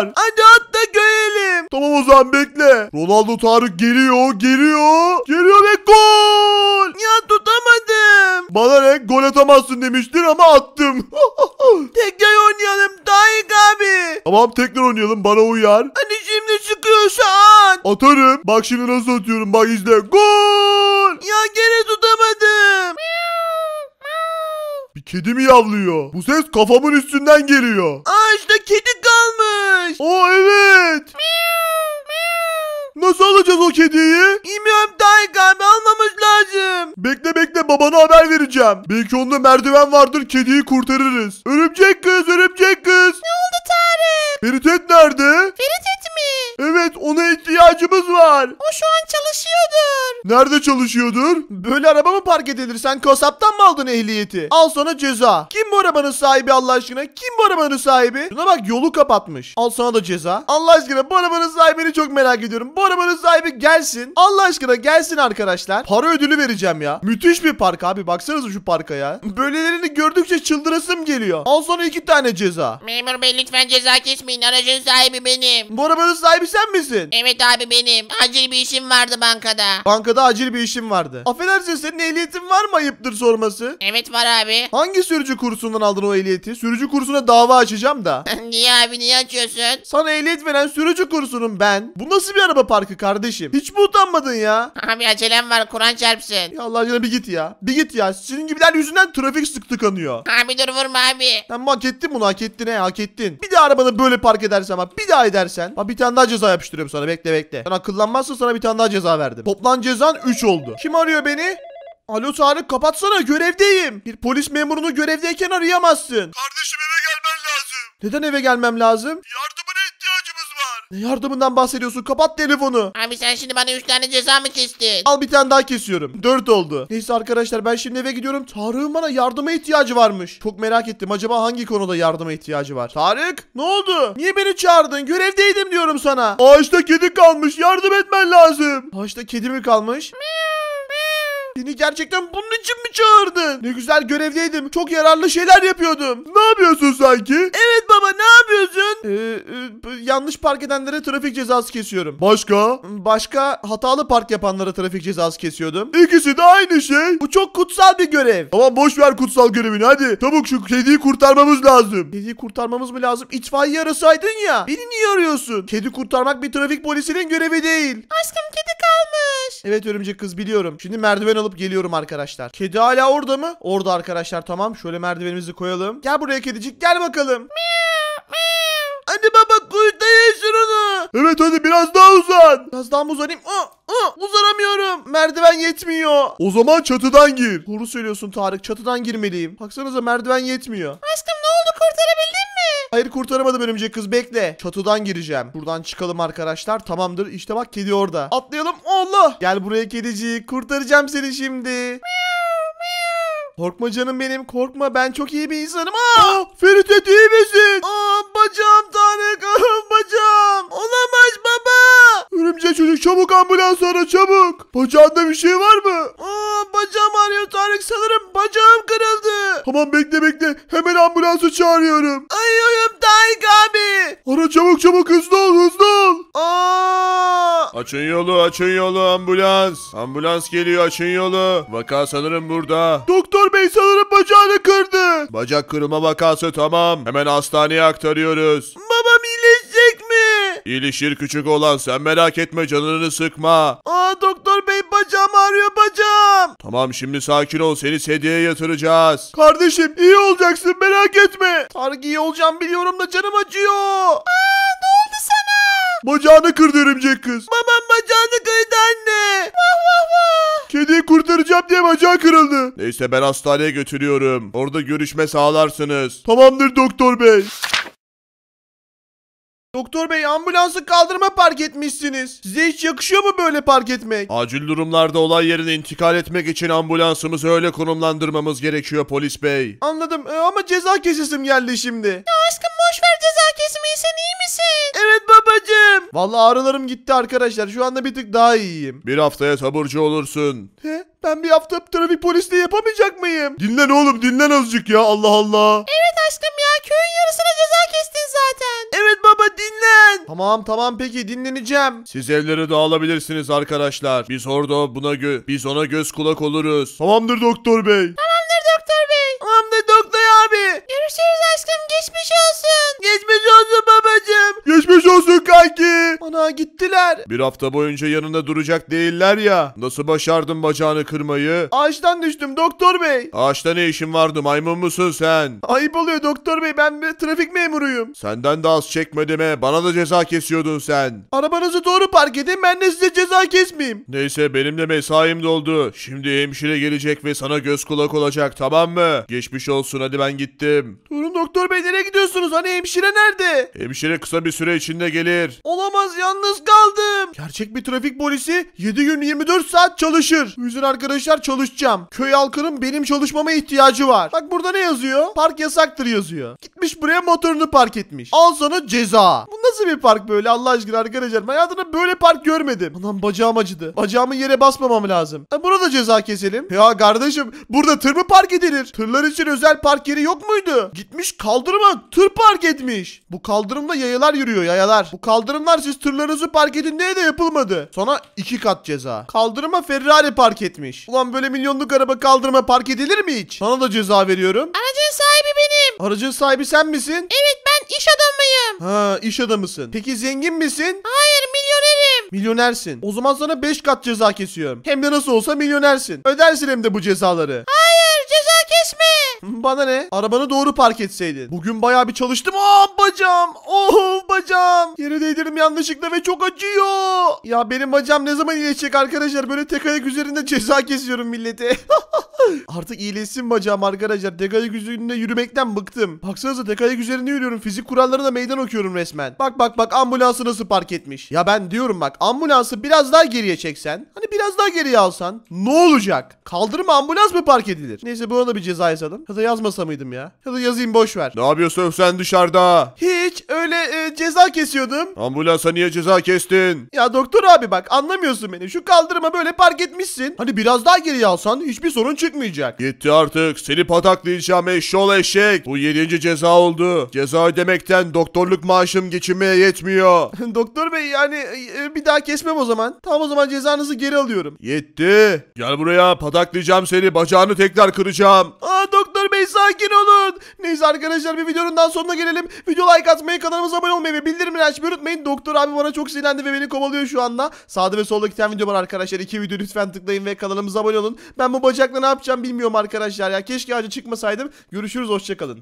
lan. Hadi at görelim. Tamam o zaman bekle. Ronaldo Tarık geliyor geliyor. Geliyor ve gol. Ya tutamadım. Bana ne gol atamazsın demiştin ama attım. tekrar oynayalım Tarık abi. Tamam tekrar oynayalım bana uyar. Hani şimdi çıkıyor şu an. Atarım. Bak şimdi nasıl atıyorum bak izle. Gol. Ya gene tutamadım. Bir kedi mi yavlıyor? Bu ses kafamın üstünden geliyor. Aa Aa evet. Nasıl alacağız o kediyi? Bilmiyorum Tarık abi almamız lazım. Bekle bekle babana haber vereceğim. Belki onda merdiven vardır kediyi kurtarırız. Örümcek kız örümcek kız. Ne oldu Tarık? Feritet nerede? Ferit et mi? Evet ona ihtiyacımız var. O şu an çalışıyordur. Nerede çalışıyordur? Böyle araba mı park edilir? Sen kasaptan mı aldın ehliyeti? Al sana ceza. Kim bu arabanın sahibi Allah aşkına? Kim bu arabanın sahibi? Şuna bak yolu kapatmış. Al sana da ceza. Allah aşkına bu arabanın sahibini çok merak ediyorum. Bu arabanın sahibi gelsin. Allah aşkına gelsin arkadaşlar. Para ödülü vereceğim ya. Müthiş bir park abi. Baksanıza şu parka ya. Böylelerini gördükçe çıldırasım geliyor. Al sana iki tane ceza. Memur bey lütfen ceza kesmeyin. Aracın sahibi benim. Bu arabanın paranın sahibi sen misin? Evet abi benim. Acil bir işim vardı bankada. Bankada acil bir işim vardı. Affedersin senin ehliyetin var mı ayıptır sorması? Evet var abi. Hangi sürücü kursundan aldın o ehliyeti? Sürücü kursuna dava açacağım da. niye abi niye açıyorsun? Sana ehliyet veren sürücü kursunun ben. Bu nasıl bir araba parkı kardeşim? Hiç mi utanmadın ya? Abi acelem var Kur'an çarpsın. Ya Allah aşkına bir git ya. Bir git ya. Senin gibiler yüzünden trafik sık tıkanıyor. Abi dur vurma abi. Sen bunu hak ettin bunu hak ettin he hak ettin. Bir daha arabanı böyle park edersen bak bir daha edersen. Bak bir tane daha ceza yapıştırıyorum sana bekle bekle. Sen akıllanmazsın sana bir tane daha ceza verdim. Toplam cezan 3 oldu. Kim arıyor beni? Alo Tarık kapatsana görevdeyim. Bir polis memurunu görevdeyken arayamazsın. Kardeşim eve gelmen lazım. Neden eve gelmem lazım? Ya ne yardımından bahsediyorsun? Kapat telefonu. Abi sen şimdi bana 3 tane ceza mı kestin? Al bir tane daha kesiyorum. 4 oldu. Neyse arkadaşlar ben şimdi eve gidiyorum. Tarık'ın bana yardıma ihtiyacı varmış. Çok merak ettim. Acaba hangi konuda yardıma ihtiyacı var? Tarık ne oldu? Niye beni çağırdın? Görevdeydim diyorum sana. Ağaçta kedi kalmış. Yardım etmen lazım. Ağaçta kedi mi kalmış? Seni gerçekten bunun için mi çağırdın? Ne güzel görevdeydim. Çok yararlı şeyler yapıyordum. Ne yapıyorsun sanki? Evet yapıyorsun? Ee, yanlış park edenlere trafik cezası kesiyorum. Başka? Başka hatalı park yapanlara trafik cezası kesiyordum. İkisi de aynı şey. Bu çok kutsal bir görev. Tamam boş ver kutsal görevini hadi. Çabuk şu kediyi kurtarmamız lazım. Kediyi kurtarmamız mı lazım? İtfaiye arasaydın ya. Beni niye arıyorsun? Kedi kurtarmak bir trafik polisinin görevi değil. Aşkım kedi kalmış. Evet örümcek kız biliyorum. Şimdi merdiven alıp geliyorum arkadaşlar. Kedi hala orada mı? Orada arkadaşlar tamam. Şöyle merdivenimizi koyalım. Gel buraya kedicik gel bakalım. Miyav hayatta yiyorsun Evet hadi biraz daha uzan. Biraz daha mı uzanayım? Aa, aa, uzanamıyorum. Merdiven yetmiyor. O zaman çatıdan gir. Doğru söylüyorsun Tarık. Çatıdan girmeliyim. Baksanıza merdiven yetmiyor. Aşkım ne oldu kurtarabildin mi? Hayır kurtaramadım örümcek kız bekle. Çatıdan gireceğim. Buradan çıkalım arkadaşlar. Tamamdır. İşte bak kedi orada. Atlayalım. Allah. Gel buraya kedicik. Kurtaracağım seni şimdi. Korkma canım benim korkma ben çok iyi bir insanım. Aa, Ferit iyi misin? Aa, bacağım Tarık. Çabuk ambulans ara çabuk. Bacağında bir şey var mı? Aa, bacağım ağrıyor Tarık sanırım bacağım kırıldı. Tamam bekle bekle. Hemen ambulansı çağırıyorum. Ayıyorum Tarık abi. Ara çabuk çabuk hızlı ol hızlı ol. Aa. Açın yolu açın yolu ambulans. Ambulans geliyor açın yolu. Vaka sanırım burada. Doktor bey sanırım bacağını kırdı. Bacak kırılma vakası tamam. Hemen hastaneye aktarıyoruz. Babam iyileşti İlişir küçük olan sen merak etme canını sıkma. Aa doktor bey bacağım ağrıyor bacağım. Tamam şimdi sakin ol seni sedyeye yatıracağız. Kardeşim iyi olacaksın merak etme. Tarık iyi olacağım biliyorum da canım acıyor. Aa ne oldu sana? Bacağını kırdı örümcek kız. Babam bacağını kırdı anne. Vah vah vah. Kediyi kurtaracağım diye bacağı kırıldı. Neyse ben hastaneye götürüyorum. Orada görüşme sağlarsınız. Tamamdır doktor bey. Doktor bey ambulansı kaldırma park etmişsiniz. Size hiç yakışıyor mu böyle park etmek? Acil durumlarda olay yerine intikal etmek için ambulansımızı öyle konumlandırmamız gerekiyor polis bey. Anladım e, ama ceza kesesim geldi şimdi. Ya aşkım boş ver ceza kesmeyi sen iyi misin? Evet babacım. Vallahi ağrılarım gitti arkadaşlar şu anda bir tık daha iyiyim. Bir haftaya taburcu olursun. He? Ben bir hafta trafik polisliği yapamayacak mıyım? Dinlen oğlum dinlen azıcık ya Allah Allah. Evet Tamam tamam peki dinleneceğim. Siz evlere dağılabilirsiniz arkadaşlar. Biz orada buna gö biz ona göz kulak oluruz. Tamamdır doktor bey. Bir hafta boyunca yanında duracak değiller ya. Nasıl başardın bacağını kırmayı? Ağaçtan düştüm doktor bey. Ağaçta ne işin vardı maymun musun sen? Ayıp oluyor doktor bey ben bir trafik memuruyum. Senden de az çekmedime bana da ceza kesiyordun sen. Arabanızı doğru park edin ben de size ceza kesmeyeyim. Neyse benim de mesaim doldu. Şimdi hemşire gelecek ve sana göz kulak olacak tamam mı? Geçmiş olsun hadi ben gittim. Durun doktor bey nereye gidiyorsunuz? Hani hemşire nerede? Hemşire kısa bir süre içinde gelir. Olamaz yalnız kaldım lazım. Gerçek bir trafik polisi 7 gün 24 saat çalışır. O arkadaşlar çalışacağım. Köy halkının benim çalışmama ihtiyacı var. Bak burada ne yazıyor? Park yasaktır yazıyor. Gitmiş buraya motorunu park etmiş. Al sana ceza. Bu nasıl bir park böyle Allah aşkına arkadaşlar? Ben hayatımda böyle park görmedim. Anam bacağım acıdı. Bacağımı yere basmamam lazım. E, buna ceza keselim. Ya kardeşim burada tır mı park edilir? Tırlar için özel park yeri yok muydu? Gitmiş kaldırıma tır park etmiş. Bu kaldırımda yayalar yürüyor yayalar. Bu kaldırımlar siz tırlarınızı park edin diye şey de yapılmadı. Sonra iki kat ceza. Kaldırıma Ferrari park etmiş. Ulan böyle milyonluk araba kaldırıma park edilir mi hiç? Sana da ceza veriyorum. Aracın sahibi benim. Aracın sahibi sen misin? Evet ben iş adamıyım. Ha iş adamısın. Peki zengin misin? Hayır milyonerim. Milyonersin. O zaman sana beş kat ceza kesiyorum. Hem de nasıl olsa milyonersin. Ödersin hem de bu cezaları. Hayır ceza kesme. Bana ne? Arabanı doğru park etseydin. Bugün bayağı bir çalıştım. Aa ah, bacağım. Oh bacağım. Yere değdirdim yanlışlıkla ve çok acıyor. Ya benim bacağım ne zaman iyileşecek arkadaşlar? Böyle tek ayak üzerinde ceza kesiyorum millete. Artık iyileşsin bacağım arkadaşlar. Tek ayak üzerinde yürümekten bıktım. Baksanıza tek ayak üzerinde yürüyorum. Fizik kurallarına meydan okuyorum resmen. Bak bak bak ambulansı nasıl park etmiş. Ya ben diyorum bak ambulansı biraz daha geriye çeksen. Hani biraz daha geriye alsan. Ne olacak? Kaldırma ambulans mı park edilir? Neyse buna da bir ceza yazalım. Ya da yazmasa mıydım ya? Ya da yazayım boş ver. Ne yapıyorsun sen dışarıda? Hiç öyle e, ceza kesiyordum. Ambulansa hani niye ceza kestin? Ya doktor abi bak anlamıyorsun beni. Şu kaldırıma böyle park etmişsin. Hani biraz daha geri alsan hiçbir sorun çıkmayacak. Gitti artık. Seni pataklayacağım eşşol eşek. Bu yedinci ceza oldu. Ceza ödemekten doktorluk maaşım geçinmeye yetmiyor. doktor bey yani e, bir daha kesmem o zaman. Tam o zaman cezanızı geri alıyorum. Yetti. Gel buraya pataklayacağım seni. Bacağını tekrar kıracağım. Aa doktor Doktor Bey sakin olun. Neyse arkadaşlar bir videonun daha sonuna gelelim. Video like atmayı, kanalımıza abone olmayı ve bildirimleri açmayı unutmayın. Doktor abi bana çok sinirlendi ve beni kovalıyor şu anda. Sağda ve solda giden video var arkadaşlar. İki video lütfen tıklayın ve kanalımıza abone olun. Ben bu bacakla ne yapacağım bilmiyorum arkadaşlar ya. Keşke acı çıkmasaydım. Görüşürüz hoşçakalın.